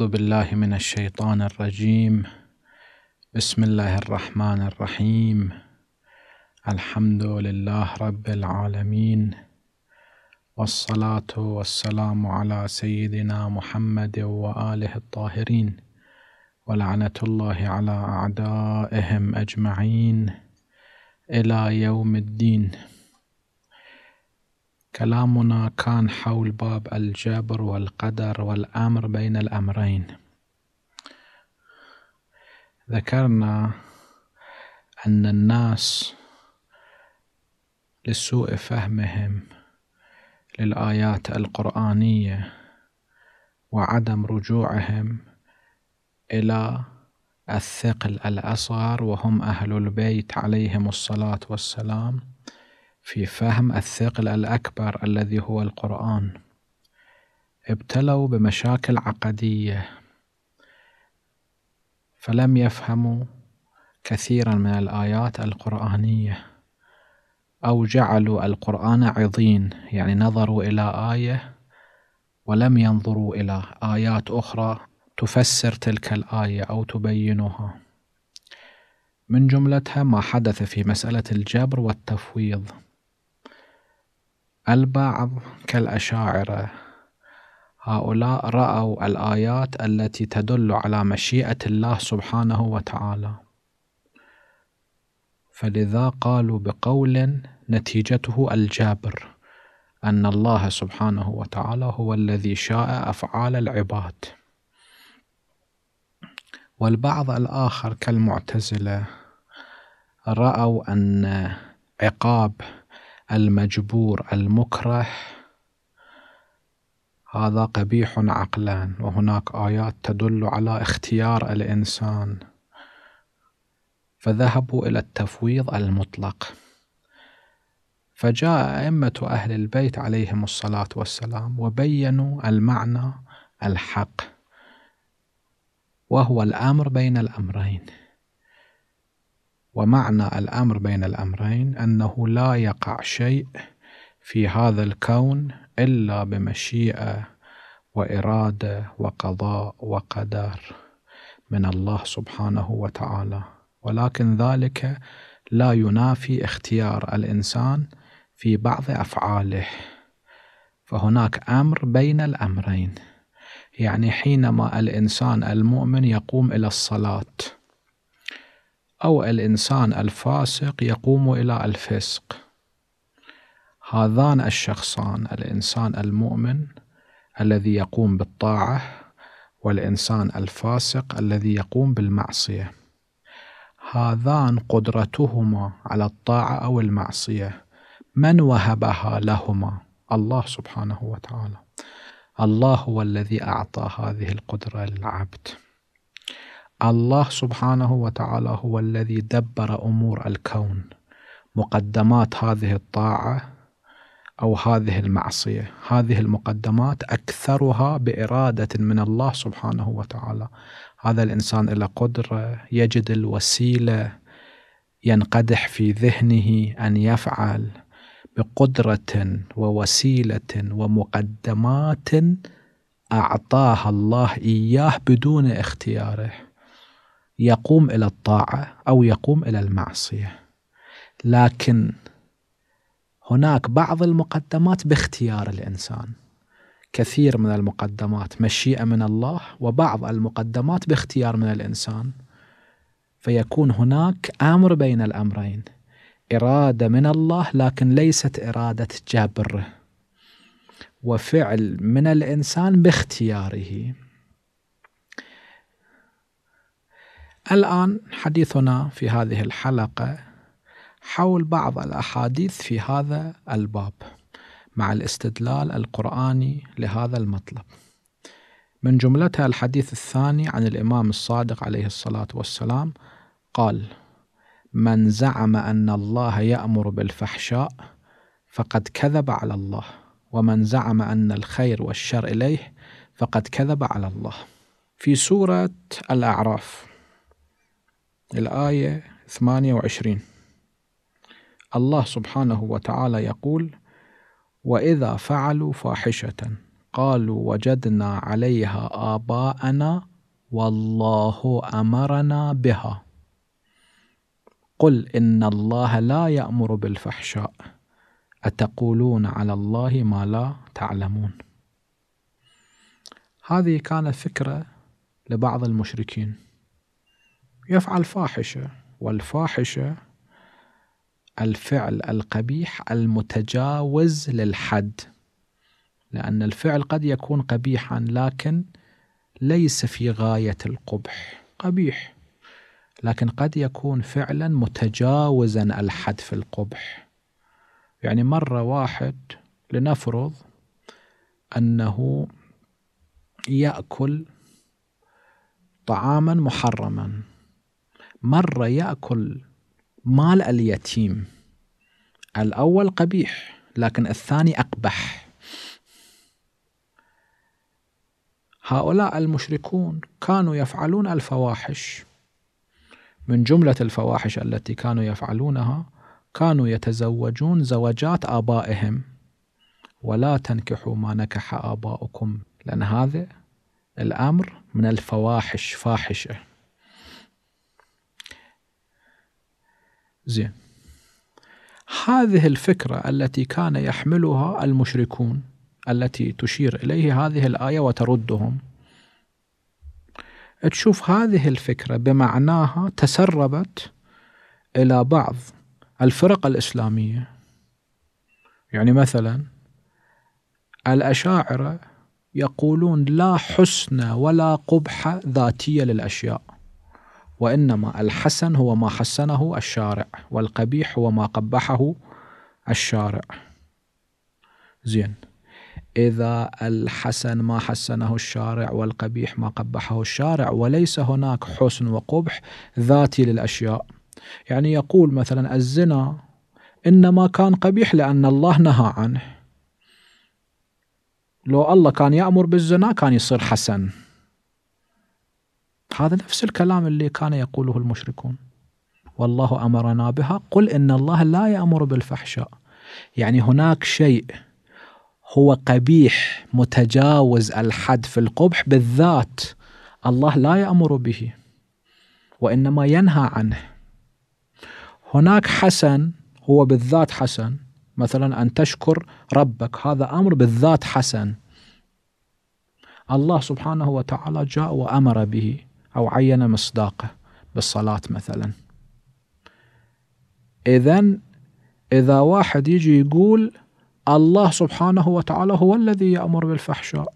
أعوذ بالله من الشيطان الرجيم بسم الله الرحمن الرحيم الحمد لله رب العالمين والصلاة والسلام على سيدنا محمد وآله الطاهرين ولعنة الله على أعدائهم أجمعين إلى يوم الدين كلامنا كان حول باب الجبر والقدر والأمر بين الأمرين ذكرنا أن الناس لسوء فهمهم للآيات القرآنية وعدم رجوعهم إلى الثقل الأصغر وهم أهل البيت عليهم الصلاة والسلام في فهم الثقل الأكبر الذي هو القرآن ابتلوا بمشاكل عقدية فلم يفهموا كثيرا من الآيات القرآنية أو جعلوا القرآن عظين يعني نظروا إلى آية ولم ينظروا إلى آيات أخرى تفسر تلك الآية أو تبينها من جملتها ما حدث في مسألة الجبر والتفويض البعض كالأشاعرة هؤلاء رأوا الآيات التي تدل على مشيئة الله سبحانه وتعالى فلذا قالوا بقول نتيجته الجبر أن الله سبحانه وتعالى هو الذي شاء أفعال العباد والبعض الآخر كالمعتزلة رأوا أن عقاب المجبور المكره هذا قبيح عقلا وهناك آيات تدل على اختيار الإنسان فذهبوا إلى التفويض المطلق فجاء أئمة أهل البيت عليهم الصلاة والسلام وبينوا المعنى الحق وهو الأمر بين الأمرين ومعنى الأمر بين الأمرين أنه لا يقع شيء في هذا الكون إلا بمشيئة وإرادة وقضاء وقدر من الله سبحانه وتعالى ولكن ذلك لا ينافي اختيار الإنسان في بعض أفعاله فهناك أمر بين الأمرين يعني حينما الإنسان المؤمن يقوم إلى الصلاة أو الإنسان الفاسق يقوم إلى الفسق هذان الشخصان الإنسان المؤمن الذي يقوم بالطاعة والإنسان الفاسق الذي يقوم بالمعصية هذان قدرتهما على الطاعة أو المعصية من وهبها لهما الله سبحانه وتعالى الله هو الذي أعطى هذه القدرة للعبد الله سبحانه وتعالى هو الذي دبر امور الكون مقدمات هذه الطاعه او هذه المعصيه هذه المقدمات اكثرها باراده من الله سبحانه وتعالى هذا الانسان له قدره يجد الوسيله ينقدح في ذهنه ان يفعل بقدره ووسيله ومقدمات اعطاها الله اياه بدون اختياره يقوم الى الطاعه او يقوم الى المعصيه لكن هناك بعض المقدمات باختيار الانسان كثير من المقدمات مشيئه من الله وبعض المقدمات باختيار من الانسان فيكون هناك امر بين الامرين اراده من الله لكن ليست اراده جبر وفعل من الانسان باختياره الآن حديثنا في هذه الحلقة حول بعض الأحاديث في هذا الباب مع الاستدلال القرآني لهذا المطلب. من جملتها الحديث الثاني عن الإمام الصادق عليه الصلاة والسلام قال: من زعم أن الله يأمر بالفحشاء فقد كذب على الله، ومن زعم أن الخير والشر إليه فقد كذب على الله. في سورة الأعراف الآية 28 الله سبحانه وتعالى يقول: "وإذا فعلوا فاحشة قالوا وجدنا عليها آباءنا والله أمرنا بها" قل إن الله لا يأمر بالفحشاء أتقولون على الله ما لا تعلمون هذه كانت فكرة لبعض المشركين يفعل فاحشة والفاحشة الفعل القبيح المتجاوز للحد لأن الفعل قد يكون قبيحا لكن ليس في غاية القبح قبيح لكن قد يكون فعلا متجاوزا الحد في القبح يعني مرة واحد لنفرض أنه يأكل طعاما محرما مرة يأكل مال اليتيم الأول قبيح لكن الثاني أقبح هؤلاء المشركون كانوا يفعلون الفواحش من جملة الفواحش التي كانوا يفعلونها كانوا يتزوجون زوجات آبائهم ولا تنكحوا ما نكح آباؤكم لأن هذا الأمر من الفواحش فاحشة زين هذه الفكرة التي كان يحملها المشركون التي تشير إليه هذه الآية وتردهم تشوف هذه الفكرة بمعناها تسربت إلى بعض الفرق الإسلامية يعني مثلا الأشاعرة يقولون لا حسن ولا قبح ذاتية للأشياء وإنما الحسن هو ما حسنه الشارع والقبيح هو ما قبحه الشارع زين إذا الحسن ما حسنه الشارع والقبيح ما قبحه الشارع وليس هناك حسن وقبح ذاتي للأشياء يعني يقول مثلا الزنا إنما كان قبيح لأن الله نهى عنه لو الله كان يأمر بالزنا كان يصير حسن هذا نفس الكلام اللي كان يقوله المشركون والله امرنا بها قل ان الله لا يامر بالفحشاء يعني هناك شيء هو قبيح متجاوز الحد في القبح بالذات الله لا يامر به وانما ينهى عنه هناك حسن هو بالذات حسن مثلا ان تشكر ربك هذا امر بالذات حسن الله سبحانه وتعالى جاء وامر به أو عين مصداقه بالصلاة مثلا إذا إذا واحد يجي يقول الله سبحانه وتعالى هو الذي يأمر بالفحشاء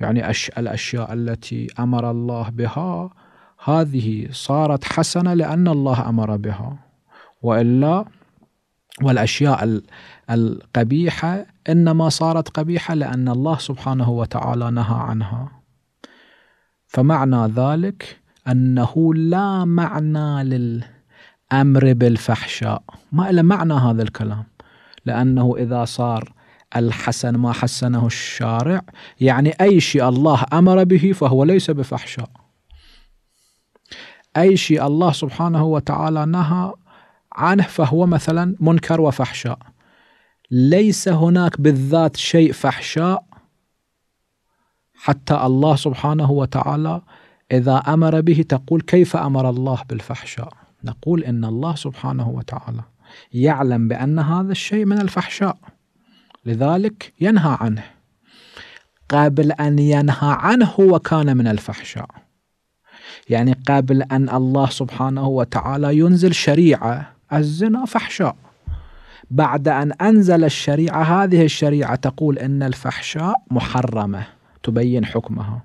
يعني الأشياء التي أمر الله بها هذه صارت حسنة لأن الله أمر بها وإلا والأشياء القبيحة إنما صارت قبيحة لأن الله سبحانه وتعالى نهى عنها فمعنى ذلك أنه لا معنى للأمر بالفحشاء ما له معنى هذا الكلام لأنه إذا صار الحسن ما حسنه الشارع يعني أي شيء الله أمر به فهو ليس بفحشاء أي شيء الله سبحانه وتعالى نهى عنه فهو مثلا منكر وفحشاء ليس هناك بالذات شيء فحشاء حتى الله سبحانه وتعالى إذا أمر به تقول كيف أمر الله بالفحشاء نقول إن الله سبحانه وتعالى يعلم بأن هذا الشيء من الفحشاء لذلك ينهى عنه قبل أن ينهى عنه وكان من الفحشاء يعني قبل أن الله سبحانه وتعالى ينزل شريعة الزنا فحشاء بعد أن أنزل الشريعة هذه الشريعة تقول إن الفحشاء محرمة تبين حكمها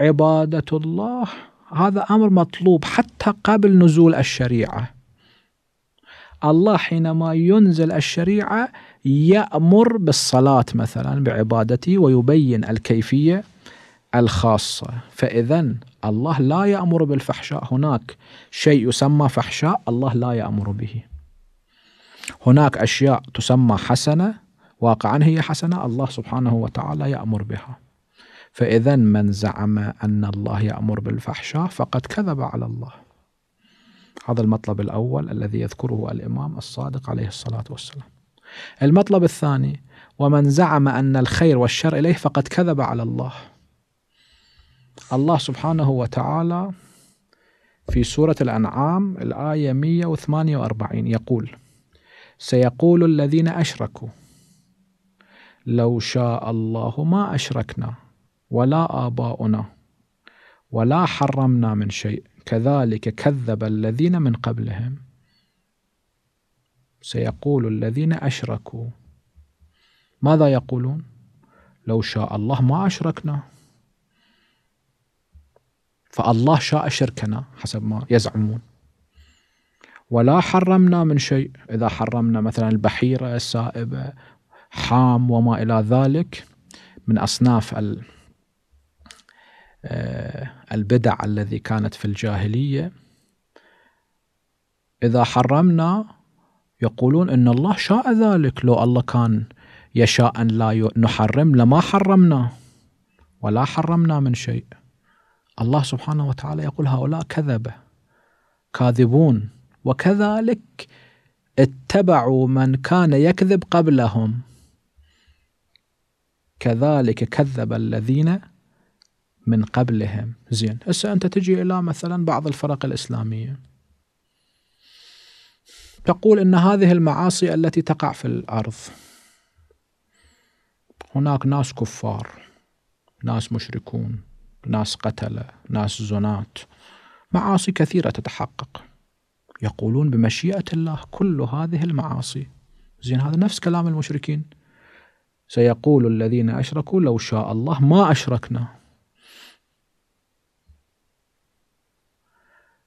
عبادة الله هذا أمر مطلوب حتى قبل نزول الشريعة الله حينما ينزل الشريعة يأمر بالصلاة مثلا بعبادته ويبين الكيفية الخاصة فإذا الله لا يأمر بالفحشاء هناك شيء يسمى فحشاء الله لا يأمر به هناك أشياء تسمى حسنة واقعا هي حسنة الله سبحانه وتعالى يأمر بها فإذا من زعم أن الله يأمر بالفحشاء فقد كذب على الله هذا المطلب الأول الذي يذكره الإمام الصادق عليه الصلاة والسلام المطلب الثاني ومن زعم أن الخير والشر إليه فقد كذب على الله الله سبحانه وتعالى في سورة الأنعام الآية 148 يقول سيقول الذين أشركوا لو شاء الله ما أشركنا ولا آباؤنا ولا حرمنا من شيء كذلك كذب الذين من قبلهم سيقول الذين أشركوا ماذا يقولون لو شاء الله ما أشركنا فالله شاء شركنا حسب ما يزعمون ولا حرمنا من شيء إذا حرمنا مثلا البحيرة السائبة حام وما إلى ذلك من أصناف آه، البدع الذي كانت في الجاهلية إذا حرمنا يقولون إن الله شاء ذلك لو الله كان يشاء أن لا نحرم لما حرمنا ولا حرمنا من شيء الله سبحانه وتعالى يقول هؤلاء كذبة كاذبون وكذلك اتبعوا من كان يكذب قبلهم كذلك كذب الذين من قبلهم زين هسه انت تجي الى مثلا بعض الفرق الاسلاميه تقول ان هذه المعاصي التي تقع في الارض هناك ناس كفار ناس مشركون ناس قتله ناس زنات معاصي كثيره تتحقق يقولون بمشيئه الله كل هذه المعاصي زين هذا نفس كلام المشركين سيقول الذين أشركوا لو شاء الله ما أشركنا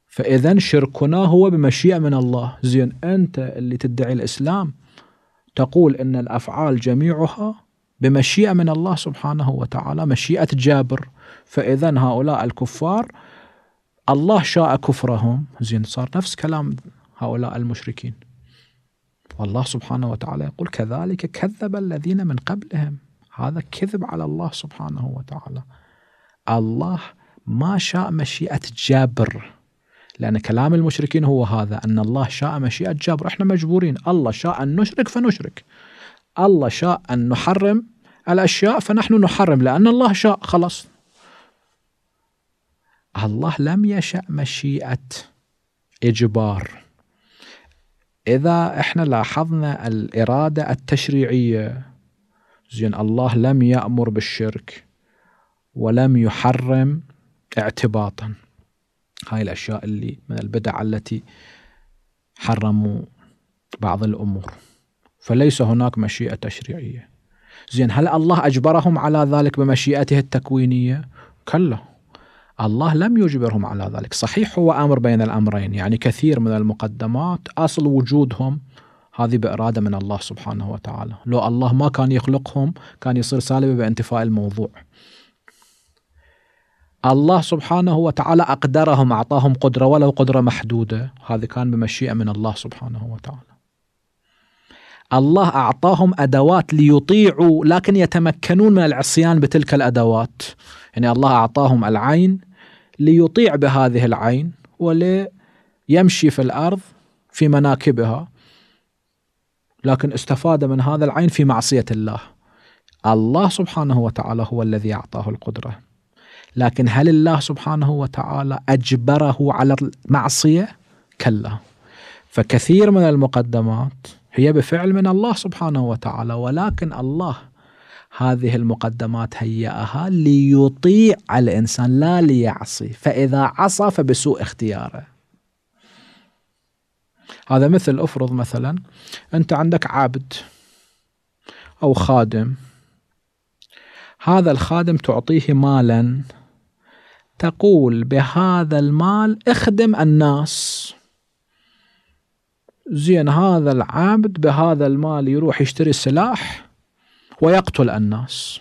فإذا شركنا هو بمشيئة من الله زين أنت اللي تدعي الإسلام تقول أن الأفعال جميعها بمشيئة من الله سبحانه وتعالى مشيئة جابر فإذا هؤلاء الكفار الله شاء كفرهم زين صار نفس كلام هؤلاء المشركين والله سبحانه وتعالى يقول كذلك كذب الذين من قبلهم هذا كذب على الله سبحانه وتعالى الله ما شاء مشيئة جبر لأن كلام المشركين هو هذا أن الله شاء مشيئة جبر إحنا مجبورين الله شاء أن نشرك فنشرك الله شاء أن نحرم الأشياء فنحن نحرم لأن الله شاء خلاص الله لم يشأ مشيئة إجبار اذا احنا لاحظنا الاراده التشريعيه زين الله لم يامر بالشرك ولم يحرم اعتباطا هاي الاشياء اللي من البدع التي حرموا بعض الامور فليس هناك مشيئه تشريعيه زين هل الله اجبرهم على ذلك بمشيئته التكوينيه كلا الله لم يجبرهم على ذلك صحيح هو أمر بين الأمرين يعني كثير من المقدمات أصل وجودهم هذه بإرادة من الله سبحانه وتعالى لو الله ما كان يخلقهم كان يصير سالب بانتفاء الموضوع الله سبحانه وتعالى أقدرهم أعطاهم قدرة ولو قدرة محدودة هذا كان بمشيئة من الله سبحانه وتعالى الله أعطاهم أدوات ليطيعوا لكن يتمكنون من العصيان بتلك الأدوات يعني الله أعطاهم العين ليطيع بهذه العين وليمشي في الأرض في مناكبها لكن استفاد من هذا العين في معصية الله الله سبحانه وتعالى هو الذي أعطاه القدرة لكن هل الله سبحانه وتعالى أجبره على المعصية؟ كلا فكثير من المقدمات هي بفعل من الله سبحانه وتعالى ولكن الله هذه المقدمات هيأها ليطيع الإنسان لا ليعصي فإذا عصى فبسوء اختياره هذا مثل أفرض مثلا أنت عندك عبد أو خادم هذا الخادم تعطيه مالا تقول بهذا المال اخدم الناس زين هذا العبد بهذا المال يروح يشتري سلاح ويقتل الناس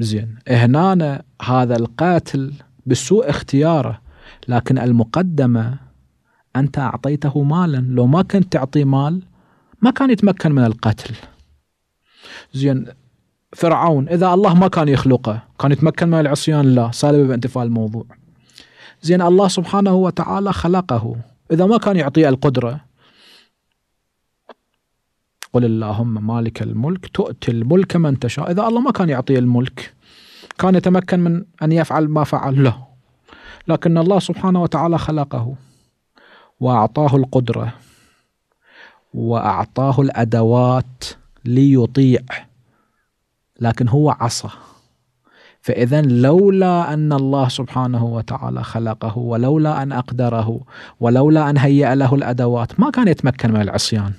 زين هنا هذا القاتل بسوء اختياره لكن المقدمة أنت أعطيته مالا لو ما كنت تعطيه مال ما كان يتمكن من القتل زين فرعون إذا الله ما كان يخلقه كان يتمكن من العصيان لا سالب بانتفاء الموضوع زين الله سبحانه وتعالى خلقه إذا ما كان يعطيه القدرة قل اللهم مالك الملك تؤتي الملك من تشاء إذا الله ما كان يعطي الملك كان يتمكن من أن يفعل ما فعل له لكن الله سبحانه وتعالى خلقه وأعطاه القدرة وأعطاه الأدوات ليطيع لكن هو عصى فإذا لولا أن الله سبحانه وتعالى خلقه ولولا أن أقدره ولولا أن هيأ له الأدوات ما كان يتمكن من العصيان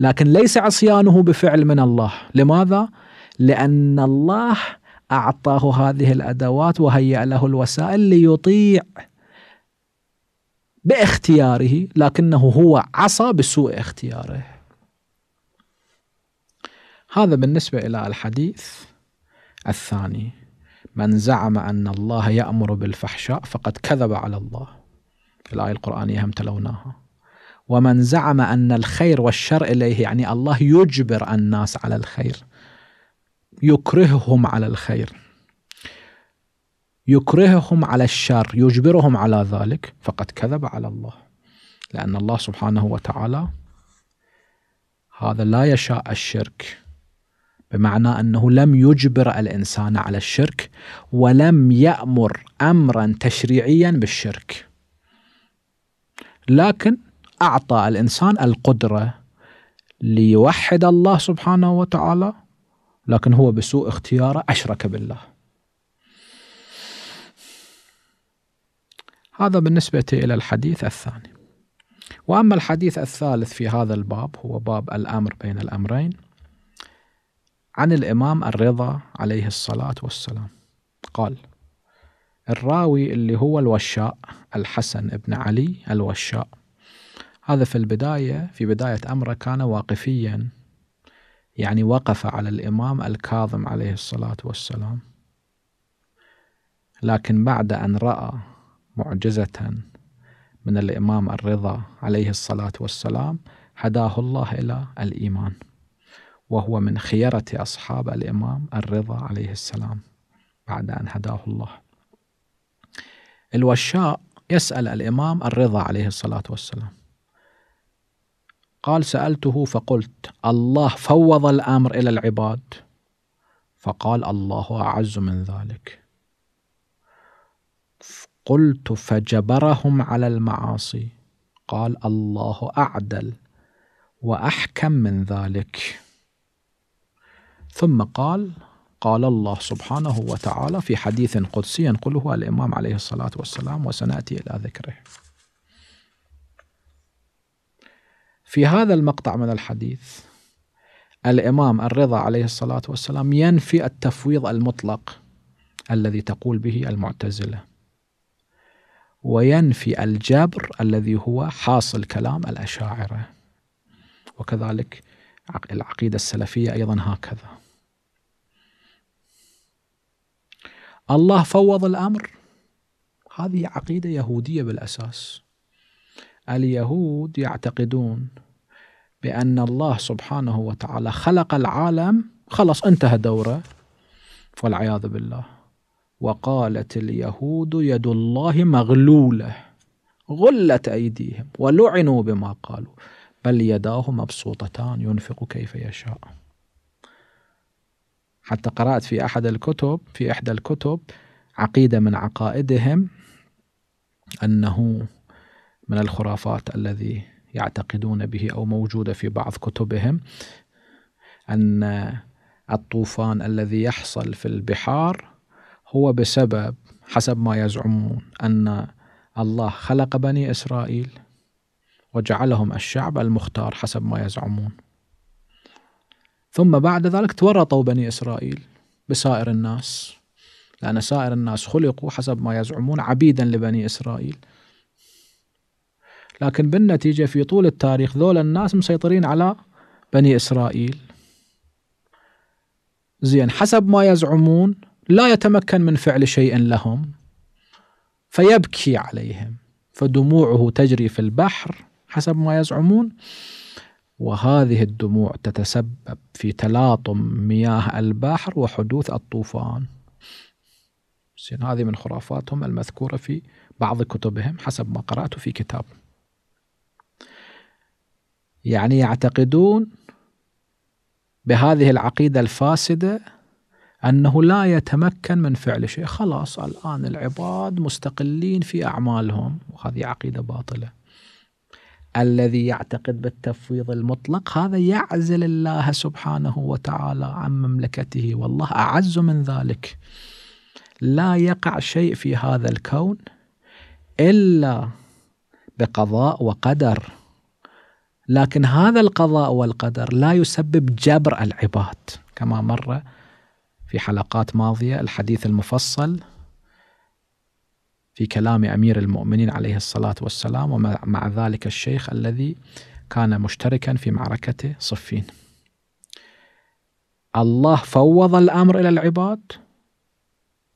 لكن ليس عصيانه بفعل من الله لماذا؟ لأن الله أعطاه هذه الأدوات وهيأ له الوسائل ليطيع باختياره لكنه هو عصى بسوء اختياره هذا بالنسبة إلى الحديث الثاني من زعم أن الله يأمر بالفحشاء فقد كذب على الله الآية القرآنية هم تلوناها ومن زعم أن الخير والشر إليه يعني الله يجبر الناس على الخير يكرههم على الخير يكرههم على الشر يجبرهم على ذلك فقد كذب على الله لأن الله سبحانه وتعالى هذا لا يشاء الشرك بمعنى انه لم يجبر الانسان على الشرك ولم يامر امرا تشريعيا بالشرك لكن أعطى الإنسان القدرة ليوحد الله سبحانه وتعالى لكن هو بسوء اختياره أشرك بالله هذا بالنسبة إلى الحديث الثاني وأما الحديث الثالث في هذا الباب هو باب الأمر بين الأمرين عن الإمام الرضا عليه الصلاة والسلام قال الراوي اللي هو الوشاء الحسن بن علي الوشاء هذا في البداية في بداية أمره كان واقفيا يعني وقف على الإمام الكاظم عليه الصلاة والسلام لكن بعد أن رأى معجزة من الإمام الرضا عليه الصلاة والسلام هداه الله إلى الإيمان وهو من خيرة أصحاب الإمام الرضا عليه السلام بعد أن هداه الله الوشاء يسأل الإمام الرضا عليه الصلاة والسلام قال سألته فقلت الله فوض الأمر إلى العباد فقال الله أعز من ذلك قلت فجبرهم على المعاصي قال الله أعدل وأحكم من ذلك ثم قال قال الله سبحانه وتعالى في حديث قدسي ينقله الإمام عليه الصلاة والسلام وسنأتي إلى ذكره في هذا المقطع من الحديث الامام الرضا عليه الصلاه والسلام ينفي التفويض المطلق الذي تقول به المعتزله وينفي الجبر الذي هو حاصل كلام الاشاعره وكذلك العقيده السلفيه ايضا هكذا الله فوض الامر هذه عقيده يهوديه بالاساس اليهود يعتقدون بأن الله سبحانه وتعالى خلق العالم خلاص انتهى دوره والعياذ بالله وقالت اليهود يد الله مغلولة غلت أيديهم ولعنوا بما قالوا بل يداه مبسوطتان ينفق كيف يشاء حتى قرأت في أحد الكتب في إحدى الكتب عقيدة من عقائدهم أنه من الخرافات الذي يعتقدون به أو موجودة في بعض كتبهم أن الطوفان الذي يحصل في البحار هو بسبب حسب ما يزعمون أن الله خلق بني إسرائيل وجعلهم الشعب المختار حسب ما يزعمون ثم بعد ذلك تورطوا بني إسرائيل بسائر الناس لأن سائر الناس خلقوا حسب ما يزعمون عبيدا لبني إسرائيل لكن بالنتيجة في طول التاريخ ذول الناس مسيطرين على بني إسرائيل زين حسب ما يزعمون لا يتمكن من فعل شيء لهم فيبكي عليهم فدموعه تجري في البحر حسب ما يزعمون وهذه الدموع تتسبب في تلاطم مياه البحر وحدوث الطوفان هذه من خرافاتهم المذكورة في بعض كتبهم حسب ما قرأت في كتاب يعني يعتقدون بهذه العقيدة الفاسدة أنه لا يتمكن من فعل شيء خلاص الآن العباد مستقلين في أعمالهم وهذه عقيدة باطلة الذي يعتقد بالتفويض المطلق هذا يعزل الله سبحانه وتعالى عن مملكته والله أعز من ذلك لا يقع شيء في هذا الكون إلا بقضاء وقدر لكن هذا القضاء والقدر لا يسبب جبر العباد كما مر في حلقات ماضيه الحديث المفصل في كلام امير المؤمنين عليه الصلاه والسلام ومع ذلك الشيخ الذي كان مشتركا في معركه صفين. الله فوض الامر الى العباد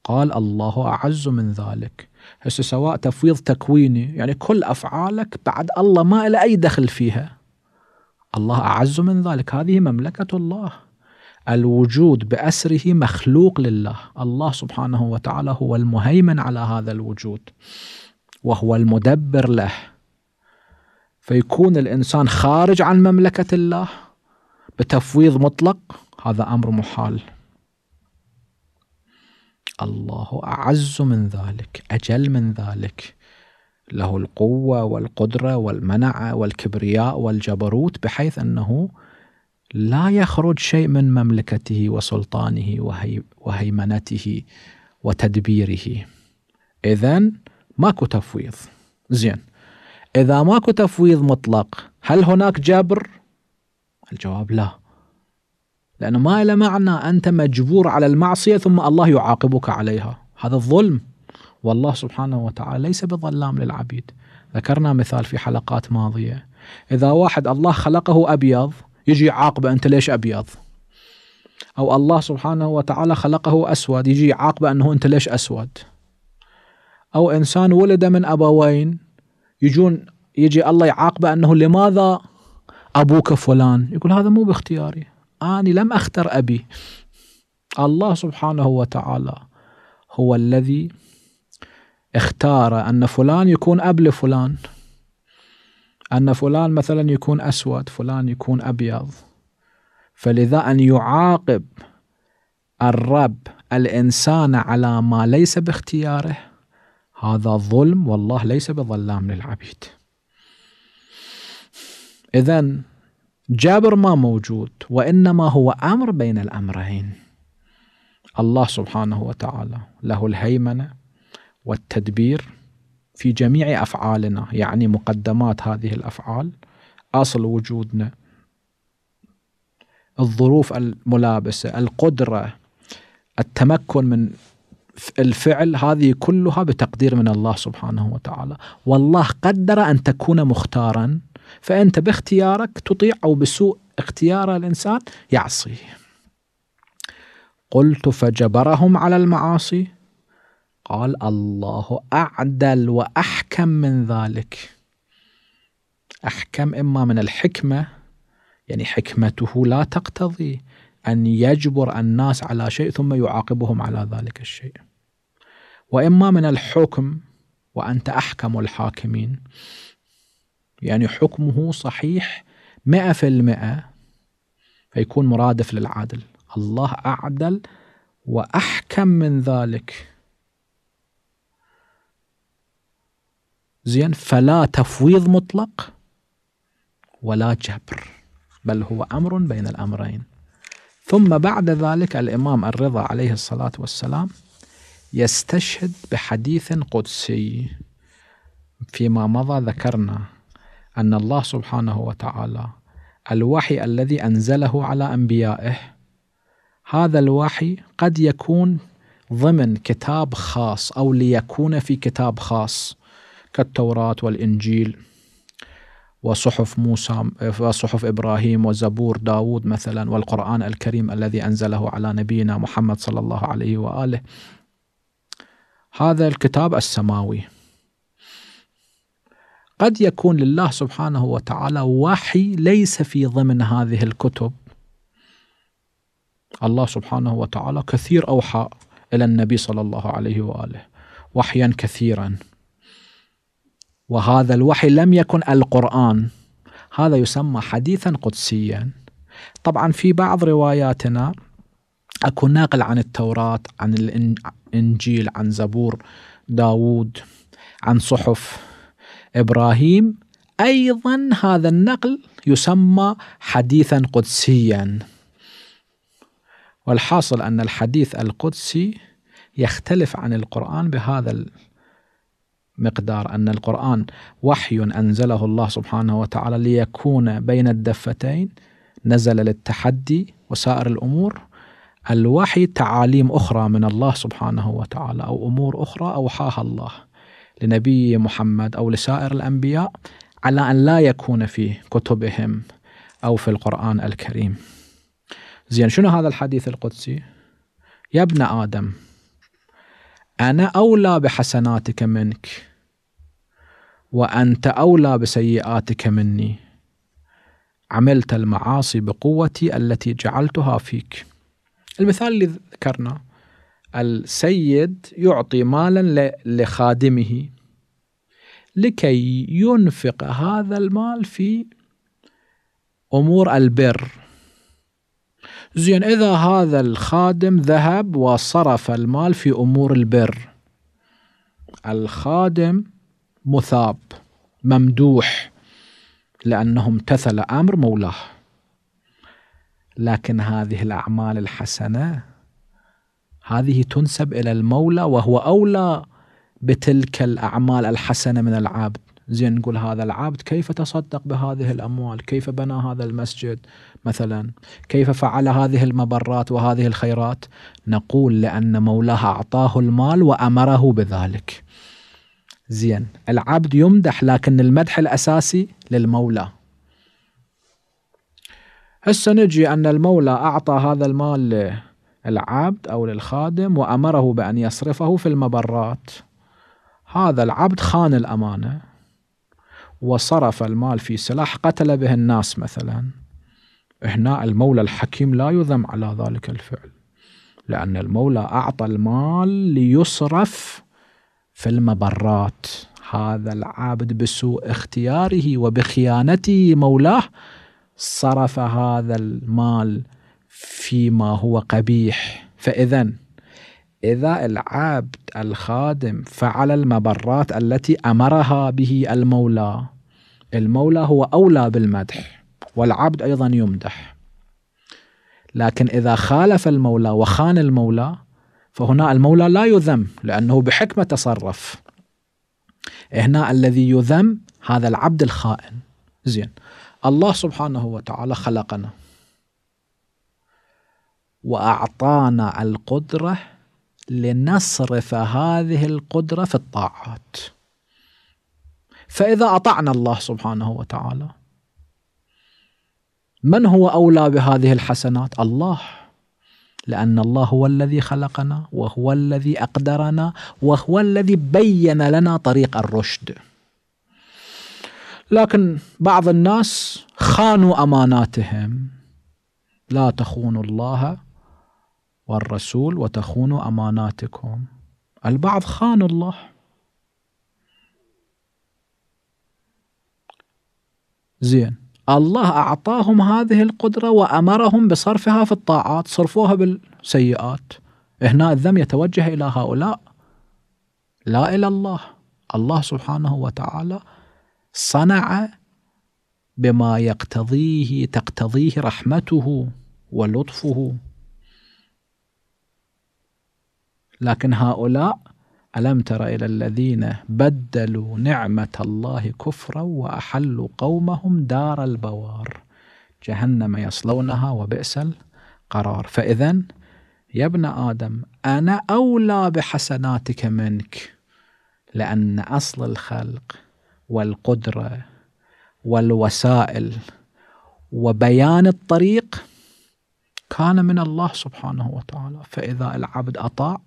قال الله اعز من ذلك هسه سواء تفويض تكويني يعني كل افعالك بعد الله ما له اي دخل فيها الله أعز من ذلك هذه مملكة الله الوجود بأسره مخلوق لله الله سبحانه وتعالى هو المهيمن على هذا الوجود وهو المدبر له فيكون الإنسان خارج عن مملكة الله بتفويض مطلق هذا أمر محال الله أعز من ذلك أجل من ذلك له القوة والقدرة والمنعة والكبرياء والجبروت بحيث أنه لا يخرج شيء من مملكته وسلطانه وهيمنته وتدبيره إذا ماكو تفويض زين إذا ماكو تفويض مطلق هل هناك جبر؟ الجواب لا لأنه ما له معنى أنت مجبور على المعصية ثم الله يعاقبك عليها هذا الظلم والله سبحانه وتعالى ليس بظلام للعبيد ذكرنا مثال في حلقات ماضية إذا واحد الله خلقه أبيض يجي عاقبه أنت ليش أبيض أو الله سبحانه وتعالى خلقه أسود يجي عاقبه أنه أنت ليش أسود أو إنسان ولد من أبوين يجون يجي الله يعاقبه أنه لماذا أبوك فلان يقول هذا مو باختياري أنا لم أختر أبي الله سبحانه وتعالى هو الذي اختار أن فلان يكون أب لفلان أن فلان مثلا يكون أسود فلان يكون أبيض فلذا أن يعاقب الرب الإنسان على ما ليس باختياره هذا ظلم والله ليس بظلام للعبيد إذا جبر ما موجود وإنما هو أمر بين الأمرين الله سبحانه وتعالى له الهيمنة والتدبير في جميع افعالنا يعني مقدمات هذه الافعال اصل وجودنا الظروف الملابسه القدره التمكن من الفعل هذه كلها بتقدير من الله سبحانه وتعالى والله قدر ان تكون مختارا فانت باختيارك تطيع او بسوء اختيار الانسان يعصيه قلت فجبرهم على المعاصي قال الله أعدل وأحكم من ذلك أحكم إما من الحكمة يعني حكمته لا تقتضي أن يجبر الناس على شيء ثم يعاقبهم على ذلك الشيء وإما من الحكم وأنت أحكم الحاكمين يعني حكمه صحيح مئة في المئة فيكون مرادف للعادل الله أعدل وأحكم من ذلك زين فلا تفويض مطلق ولا جبر بل هو امر بين الامرين ثم بعد ذلك الامام الرضا عليه الصلاه والسلام يستشهد بحديث قدسي فيما مضى ذكرنا ان الله سبحانه وتعالى الوحي الذي انزله على انبيائه هذا الوحي قد يكون ضمن كتاب خاص او ليكون في كتاب خاص كالتوراة والإنجيل وصحف موسى وصحف إبراهيم وزبور داود مثلا والقرآن الكريم الذي أنزله على نبينا محمد صلى الله عليه وآله هذا الكتاب السماوي قد يكون لله سبحانه وتعالى وحي ليس في ضمن هذه الكتب الله سبحانه وتعالى كثير أوحى إلى النبي صلى الله عليه وآله وحيا كثيرا وهذا الوحي لم يكن القرآن هذا يسمى حديثا قدسيا طبعا في بعض رواياتنا أكون ناقل عن التوراة عن الإنجيل عن زبور داوود عن صحف إبراهيم أيضا هذا النقل يسمى حديثا قدسيا والحاصل أن الحديث القدسي يختلف عن القرآن بهذا مقدار أن القرآن وحي أنزله الله سبحانه وتعالى ليكون بين الدفتين نزل للتحدي وسائر الأمور الوحي تعاليم أخرى من الله سبحانه وتعالى أو أمور أخرى أوحاها الله لنبي محمد أو لسائر الأنبياء على أن لا يكون في كتبهم أو في القرآن الكريم زين شنو هذا الحديث القدسي يا ابن آدم أنا أولى بحسناتك منك وأنت أولى بسيئاتك مني عملت المعاصي بقوتي التي جعلتها فيك المثال اللي ذكرنا السيد يعطي مالا لخادمه لكي ينفق هذا المال في امور البر زين إذا هذا الخادم ذهب وصرف المال في أمور البر الخادم مثاب ممدوح لأنه امتثل أمر مولاه لكن هذه الأعمال الحسنة هذه تنسب إلى المولى وهو أولى بتلك الأعمال الحسنة من العبد زين نقول هذا العبد كيف تصدق بهذه الأموال كيف بنى هذا المسجد مثلا كيف فعل هذه المبرات وهذه الخيرات نقول لأن مولاها أعطاه المال وأمره بذلك زين العبد يمدح لكن المدح الأساسي للمولى هسه نجي أن المولى أعطى هذا المال للعبد أو للخادم وأمره بأن يصرفه في المبرات هذا العبد خان الأمانة وصرف المال في سلاح قتل به الناس مثلا هنا المولى الحكيم لا يذم على ذلك الفعل لأن المولى أعطى المال ليصرف في المبرات هذا العابد بسوء اختياره وبخيانته مولاه صرف هذا المال فيما هو قبيح فإذا إذا العبد الخادم فعل المبرات التي أمرها به المولى المولى هو أولى بالمدح والعبد أيضا يمدح لكن إذا خالف المولى وخان المولى فهنا المولى لا يذم لأنه بحكمة تصرف هنا الذي يذم هذا العبد الخائن زين الله سبحانه وتعالى خلقنا وأعطانا القدرة لنصرف هذه القدرة في الطاعات فإذا أطعنا الله سبحانه وتعالى من هو أولى بهذه الحسنات؟ الله لأن الله هو الذي خلقنا وهو الذي أقدرنا وهو الذي بين لنا طريق الرشد لكن بعض الناس خانوا أماناتهم لا تخونوا الله والرسول وتخونوا أماناتكم البعض خانوا الله زين الله أعطاهم هذه القدرة وأمرهم بصرفها في الطاعات صرفوها بالسيئات هنا الذم يتوجه إلى هؤلاء لا إلى الله الله سبحانه وتعالى صنع بما يقتضيه تقتضيه رحمته ولطفه لكن هؤلاء ألم تر إلى الذين بدلوا نعمة الله كفرا وأحلوا قومهم دار البوار جهنم يصلونها وبئس القرار فإذا يا ابن آدم أنا أولى بحسناتك منك لأن أصل الخلق والقدرة والوسائل وبيان الطريق كان من الله سبحانه وتعالى فإذا العبد أطاع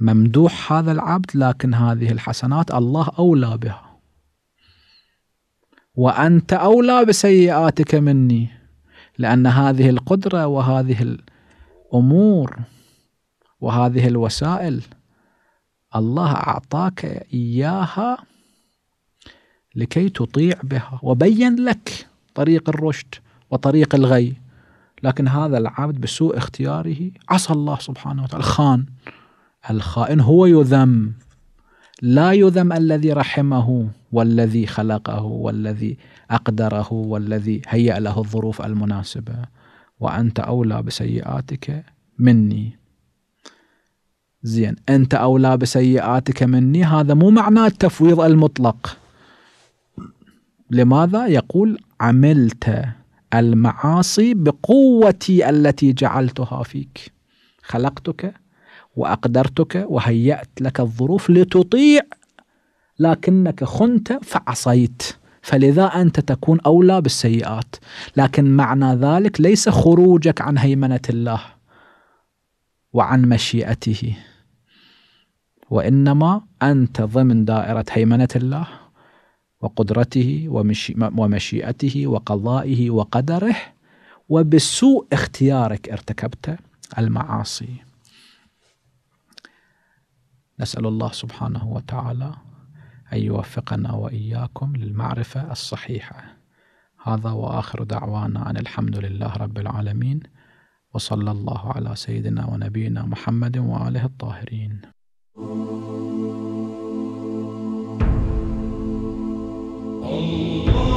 ممدوح هذا العبد لكن هذه الحسنات الله أولى بها وأنت أولى بسيئاتك مني لأن هذه القدرة وهذه الأمور وهذه الوسائل الله أعطاك إياها لكي تطيع بها وبين لك طريق الرشد وطريق الغي لكن هذا العبد بسوء اختياره عصى الله سبحانه وتعالى خان الخائن هو يذم لا يذم الذي رحمه والذي خلقه والذي اقدره والذي هيأ له الظروف المناسبه وانت اولى بسيئاتك مني زين انت اولى بسيئاتك مني هذا مو معناه التفويض المطلق لماذا يقول عملت المعاصي بقوتي التي جعلتها فيك خلقتك وأقدرتك وهيأت لك الظروف لتطيع لكنك خنت فعصيت فلذا أنت تكون أولى بالسيئات لكن معنى ذلك ليس خروجك عن هيمنة الله وعن مشيئته وإنما أنت ضمن دائرة هيمنة الله وقدرته ومشي ومشيئته وقضائه وقدره وبسوء اختيارك ارتكبت المعاصي نسأل الله سبحانه وتعالى أن يوفقنا وإياكم للمعرفة الصحيحة هذا وآخر دعوانا أن الحمد لله رب العالمين وصلى الله على سيدنا ونبينا محمد وآله الطاهرين الله